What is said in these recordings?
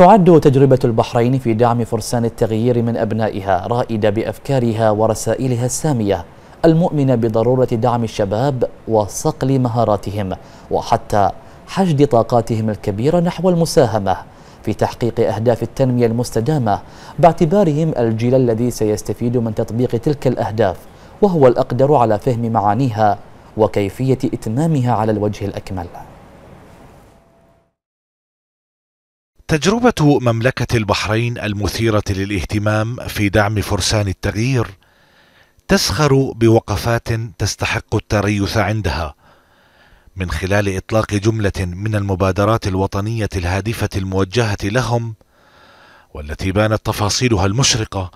تعد تجربة البحرين في دعم فرسان التغيير من أبنائها رائدة بأفكارها ورسائلها السامية المؤمنة بضرورة دعم الشباب وصقل مهاراتهم وحتى حشد طاقاتهم الكبيرة نحو المساهمة في تحقيق أهداف التنمية المستدامة باعتبارهم الجيل الذي سيستفيد من تطبيق تلك الأهداف وهو الأقدر على فهم معانيها وكيفية إتمامها على الوجه الأكمل تجربة مملكة البحرين المثيرة للاهتمام في دعم فرسان التغيير تسخر بوقفات تستحق التريث عندها من خلال إطلاق جملة من المبادرات الوطنية الهادفة الموجهة لهم والتي بانت تفاصيلها المشرقة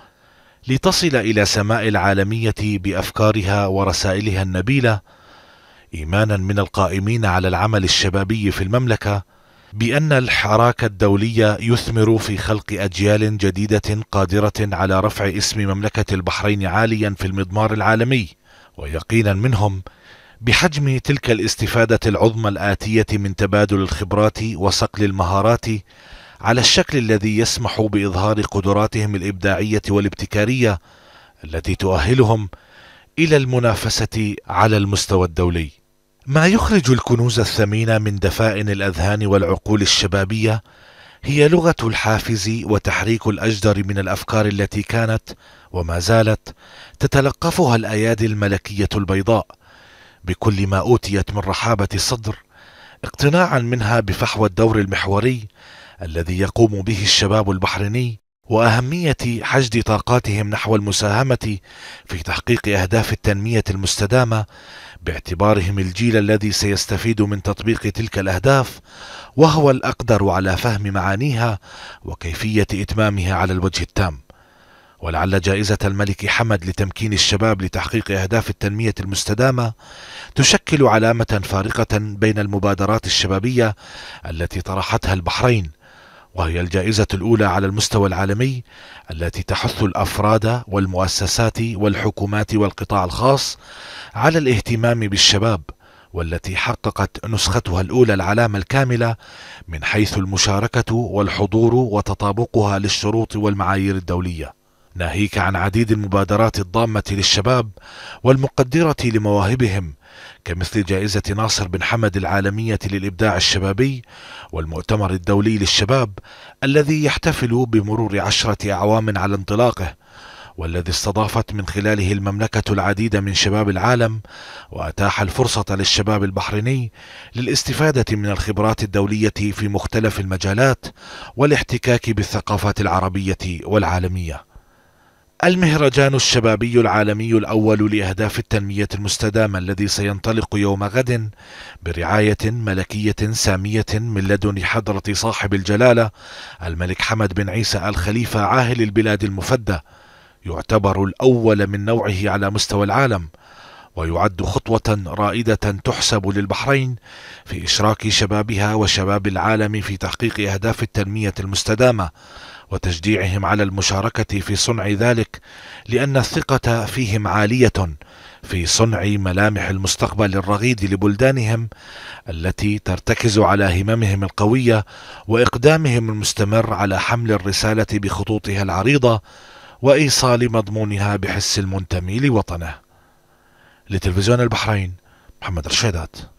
لتصل إلى سماء العالمية بأفكارها ورسائلها النبيلة إيمانا من القائمين على العمل الشبابي في المملكة بأن الحراك الدولي يثمر في خلق أجيال جديدة قادرة على رفع اسم مملكة البحرين عاليا في المضمار العالمي ويقينا منهم بحجم تلك الاستفادة العظمى الآتية من تبادل الخبرات وصقل المهارات على الشكل الذي يسمح بإظهار قدراتهم الإبداعية والابتكارية التي تؤهلهم إلى المنافسة على المستوى الدولي ما يخرج الكنوز الثمينة من دفائن الأذهان والعقول الشبابية هي لغة الحافز وتحريك الأجدر من الأفكار التي كانت وما زالت تتلقفها الأيادي الملكية البيضاء بكل ما أوتيت من رحابة الصدر اقتناعا منها بفحوى الدور المحوري الذي يقوم به الشباب البحريني واهميه حشد طاقاتهم نحو المساهمه في تحقيق اهداف التنميه المستدامه باعتبارهم الجيل الذي سيستفيد من تطبيق تلك الاهداف وهو الاقدر على فهم معانيها وكيفيه اتمامها على الوجه التام ولعل جائزة الملك حمد لتمكين الشباب لتحقيق أهداف التنمية المستدامة تشكل علامة فارقة بين المبادرات الشبابية التي طرحتها البحرين وهي الجائزة الأولى على المستوى العالمي التي تحث الأفراد والمؤسسات والحكومات والقطاع الخاص على الاهتمام بالشباب والتي حققت نسختها الأولى العلامة الكاملة من حيث المشاركة والحضور وتطابقها للشروط والمعايير الدولية ناهيك عن عديد المبادرات الضامة للشباب والمقدرة لمواهبهم كمثل جائزة ناصر بن حمد العالمية للإبداع الشبابي والمؤتمر الدولي للشباب الذي يحتفل بمرور عشرة أعوام على انطلاقه والذي استضافت من خلاله المملكة العديد من شباب العالم وأتاح الفرصة للشباب البحريني للاستفادة من الخبرات الدولية في مختلف المجالات والاحتكاك بالثقافات العربية والعالمية المهرجان الشبابي العالمي الأول لأهداف التنمية المستدامة الذي سينطلق يوم غد برعاية ملكية سامية من لدن حضرة صاحب الجلالة الملك حمد بن عيسى الخليفة عاهل البلاد المفدى يعتبر الأول من نوعه على مستوى العالم ويعد خطوة رائدة تحسب للبحرين في إشراك شبابها وشباب العالم في تحقيق أهداف التنمية المستدامة وتشجيعهم على المشاركه في صنع ذلك لان الثقه فيهم عاليه في صنع ملامح المستقبل الرغيد لبلدانهم التي ترتكز على هممهم القويه واقدامهم المستمر على حمل الرساله بخطوطها العريضه وايصال مضمونها بحس المنتمي لوطنه لتلفزيون البحرين محمد رشيدات